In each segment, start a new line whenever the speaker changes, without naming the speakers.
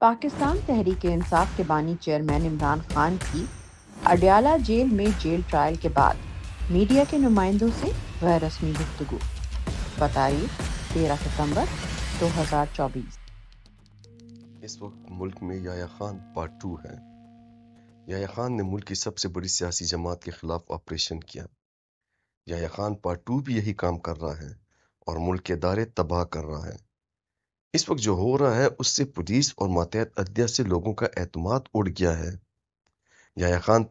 پاکستان تحریک انصاف کے بانی چیئرمین عمران خان کی اڈیالہ جیل میں جیل ٹرائل کے بعد میڈیا کے نمائندوں سے غیر رسمی گفتگو تیرہ ستمبر دو ہزار چوبیس اس وقت ملک کی سب سے بڑی سیاسی جماعت کے خلاف آپریشن کیا یا خان پارٹ ٹو بھی یہی کام کر رہا ہے اور ملک کے ادارے تباہ کر رہا ہے اس وقت جو ہو رہا ہے اس سے پولیس اور ماتحت عدیہ سے لوگوں کا اعتماد اڑ گیا ہے خان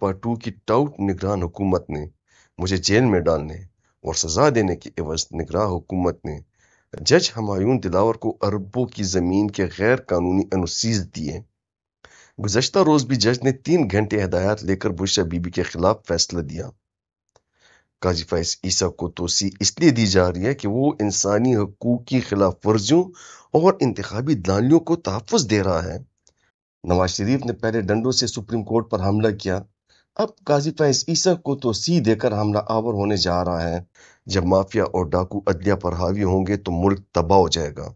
کی ٹاؤٹ نگران حکومت نے مجھے جیل میں ڈالنے اور سزا دینے کی عوض نگران حکومت نے جج ہمایون دلاور کو اربوں کی زمین کے غیر قانونی انوسیز دیے گزشتہ روز بھی جج نے تین گھنٹے ہدایات لے کر برشا بی بی کے خلاف فیصلہ دیا فیض عیسیٰ کو توسیع اس لیے دی جا رہی ہے کہ وہ انسانی حقوق کی خلاف ورزیوں اور انتخابی دانیوں کو تحفظ دے رہا ہے نواز شریف نے پہلے ڈنڈوں سے سپریم کورٹ پر حملہ کیا اب قاضی فیض عیسیٰ کو توسیع دے کر حملہ آور ہونے جا رہا ہے جب مافیا اور ڈاکو عدلیہ پر حاوی ہوں گے تو ملک تباہ ہو جائے گا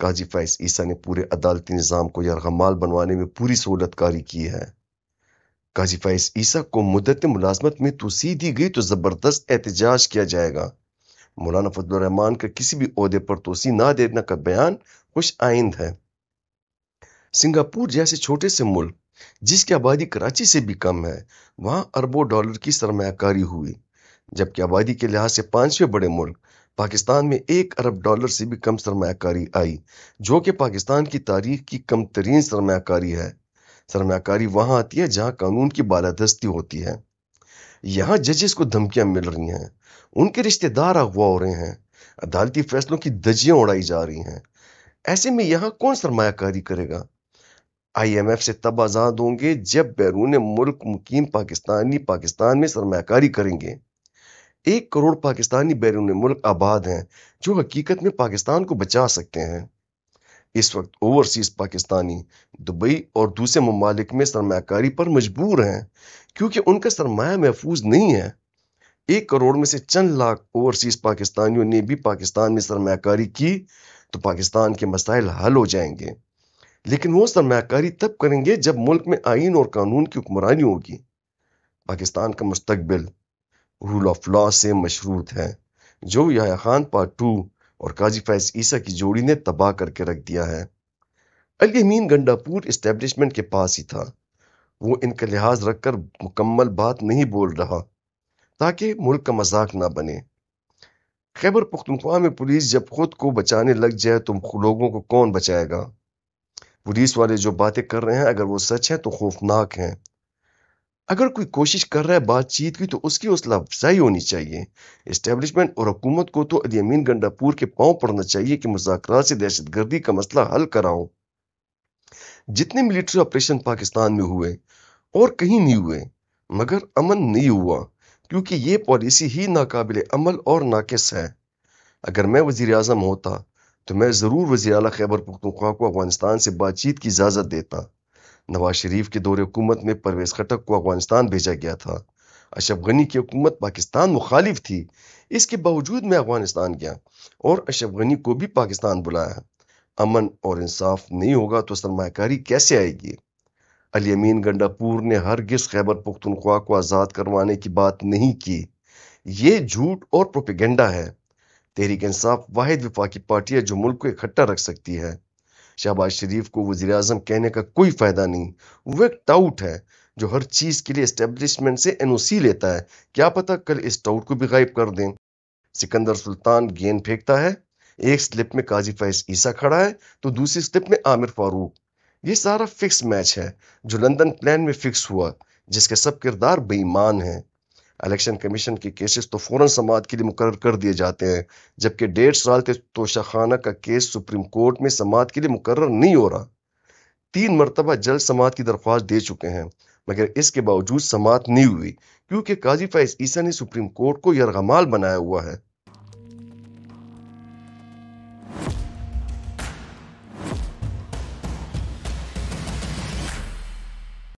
قاضی فیض عیسیٰ نے پورے عدالتی نظام کو یرغمال بنوانے میں پوری سہولت کاری کی ہے قاضی فیض عیسیٰ کو مدت ملازمت میں توسیع دی گئی تو زبردست احتجاج کیا جائے گا مولانا فضل الرحمان کا کسی بھی عہدے پر توسیع نہ دینے کا بیان خوش آئند ہے سنگاپور جیسے چھوٹے سے ملک جس کی آبادی کراچی سے بھی کم ہے وہاں اربوں ڈالر کی سرمایہ کاری ہوئی جبکہ آبادی کے لحاظ سے پانچویں بڑے ملک پاکستان میں ایک ارب ڈالر سے بھی کم سرمایہ کاری آئی جو کہ پاکستان کی تاریخ کی کم ترین سرمایہ کاری ہے سرمایہ کاری وہاں آتی ہے جہاں قانون کی بالادستی ہوتی ہے یہاں ججز کو دھمکیاں مل رہی ہیں ان کے رشتہ دار اغوا ہو رہے ہیں عدالتی فیصلوں کی دجیاں اڑائی جا رہی ہیں ایسے میں یہاں کون سرمایہ کاری کرے گا آئی ایم ایف سے تب آزاد ہوں گے جب بیرون ملک مقیم پاکستانی پاکستان میں سرمایہ کاری کریں گے ایک کروڑ پاکستانی بیرون ملک آباد ہیں جو حقیقت میں پاکستان کو بچا سکتے ہیں اس وقت اوورسیز پاکستانی اور دوسرے ممالک میں سرمایہ کاری پر مجبور ہیں کیونکہ ان کا سرمایہ محفوظ نہیں ہے ایک کروڑ میں سے چند لاکھ اوورسیز پاکستانیوں نے بھی پاکستان میں سرمایہ کاری کی تو پاکستان کے مسائل حل ہو جائیں گے لیکن وہ سرمایہ کاری تب کریں گے جب ملک میں آئین اور قانون کی حکمرانی ہوگی پاکستان کا مستقبل رول آف لا سے مشروط ہے جو یا خان پارٹ ٹو اور قاضی فیض عیسیٰ کی جوڑی نے تباہ کر کے رکھ دیا ہے گنڈا پور اسٹیبلشمنٹ کے پاس ہی تھا وہ ان کا لحاظ رکھ کر مکمل بات نہیں بول رہا تاکہ ملک کا مذاق نہ بنے خیبر پختونخوا میں پولیس جب خود کو بچانے لگ جائے تو لوگوں کو کون بچائے گا پولیس والے جو باتیں کر رہے ہیں اگر وہ سچ ہیں تو خوفناک ہیں اگر کوئی کوشش کر رہا ہے بات چیت کی تو اس کی حوصلہ افزائی ہونی چاہیے اسٹیبلشمنٹ اور حکومت کو تو علی امین گنڈا پور کے پاؤں پڑنا چاہیے کہ مذاکرات سے دہشت گردی کا مسئلہ حل کراؤ جتنے ملٹری آپریشن پاکستان میں ہوئے اور کہیں نہیں ہوئے مگر امن نہیں ہوا کیونکہ یہ پالیسی ہی ناقابل عمل اور ناقص ہے اگر میں وزیر اعظم ہوتا تو میں ضرور وزیر اعلیٰ خیبر پختونخوا کو افغانستان سے بات چیت کی اجازت دیتا نواز شریف کے دور حکومت میں پرویز خٹک کو افغانستان بھیجا گیا تھا اشرف غنی کی حکومت پاکستان مخالف تھی اس کے باوجود میں افغانستان گیا اور اشرف غنی کو بھی پاکستان بلایا امن اور انصاف نہیں ہوگا تو سرمایہ کاری کیسے آئے گی علی امین گنڈا پور نے ہرگز خیبر پختونخوا کو آزاد کروانے کی بات نہیں کی یہ جھوٹ اور پروپیگنڈا ہے تحریک انصاف واحد وفاقی پارٹی ہے جو ملک کو اکٹھا رکھ سکتی ہے شہباز شریف کو وزیر اعظم کہنے کا کوئی فائدہ نہیں وہ ایک ٹاؤٹ ہے جو ہر چیز کے لیے اسٹیبلشمنٹ سے این او سی لیتا ہے کیا پتہ کل اس ٹاؤٹ کو بھی غائب کر دیں سکندر سلطان گیند پھینکتا ہے ایک سلپ میں قاضی فیض عیسیٰ کھڑا ہے تو دوسری سلپ میں عامر فاروق یہ سارا فکس میچ ہے جو لندن پلان میں فکس ہوا جس کے سب کردار بے ایمان ہیں الیکشن کمیشن کے فوراً سماعت کے لیے مقرر کر دیے جاتے ہیں جبکہ ڈیڑھ سال کے توشاخانہ کا کیس سپریم کورٹ میں سماعت کے لیے مقرر نہیں ہو رہا تین مرتبہ جلد سماعت کی درخواست دے چکے ہیں مگر اس کے باوجود سماعت نہیں ہوئی کیونکہ قاضی فیض عیسیٰ نے سپریم کورٹ کو یرغمال بنایا ہوا ہے